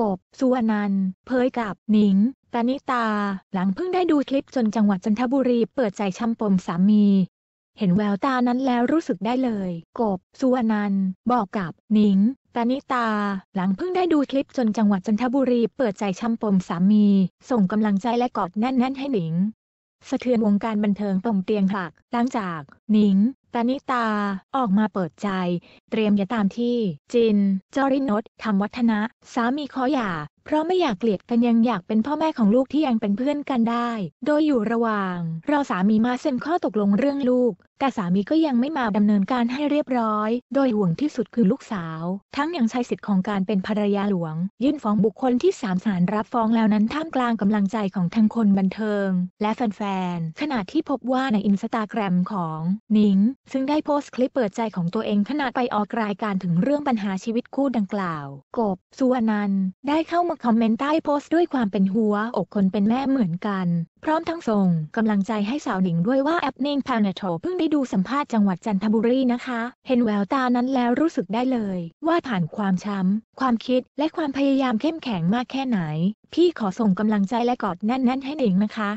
กบสุวนันเผยกับหนิง ตานิตา หลังเพิ่งได้ดูคลิปจนจังหวัดจันทบุรีเปิดใจช้ำปมสามี เห็นแววตานั้นแล้วรู้สึกได้เลย กบ สุวนัน บอกกับหนิง ตานิตา หลังเพิ่งได้ดูคลิปจนจังหวัดจันทบุรีเปิดใจช้ำปมสามี ส่งกำลังใจและกอดแน่น ๆให้หนิง สะเทือนวงการบันเทิงตรงเตียงหัก หลังจากหนิงตานิตาออกมาเปิดใจ เตรียมยาตามที่ จิน จอรินทร์ทำวัฒนะสามีขอหย่าเพราะไม่อยากเกลียดกันยังอยากเป็นพ่อแม่ของลูกที่ยังเป็นเพื่อนกันได้ โดยอยู่ระหว่าง รอสามีมาเซ็นข้อตกลงเรื่องลูก แต่สามีก็ยังไม่มาดำเนินการให้เรียบร้อย โดยห่วงที่สุดคือลูกสาว ทั้งยังใช้สิทธิ์ของการเป็นภรรยาหลวง ยื่นฟ้องบุคคลที่สามศาลรับฟ้องแล้วนั้นท่ามกลางกำลังใจของทั้งคนบันเทิง และแฟนๆขณะที่พบว่าในอินสตาแกรมของนิง ซึ่งได้โพสต์คลิปเปิดใจของตัวเองขณะไปออกรายการถึงเรื่องปัญหาชีวิตคู่ดังกล่าว กบสุวรรณันได้เข้ามาคอมเมนต์ใต้โพสต์ด้วยความเป็นหัวอกคนเป็นแม่เหมือนกัน พร้อมทั้งส่งกำลังใจให้สาวหนิงด้วยว่าแอปนิ่งพานาโถเพิ่งได้ดูสัมภาษณ์จังหวัดจันทบุรีนะคะ เห็นแววตานั้นแล้วรู้สึกได้เลย ว่าผ่านความช้ำ ความคิดและความพยายามเข้มแข็งมากแค่ไหน พี่ขอส่งกำลังใจและกอดแน่นๆให้หนิงนะคะ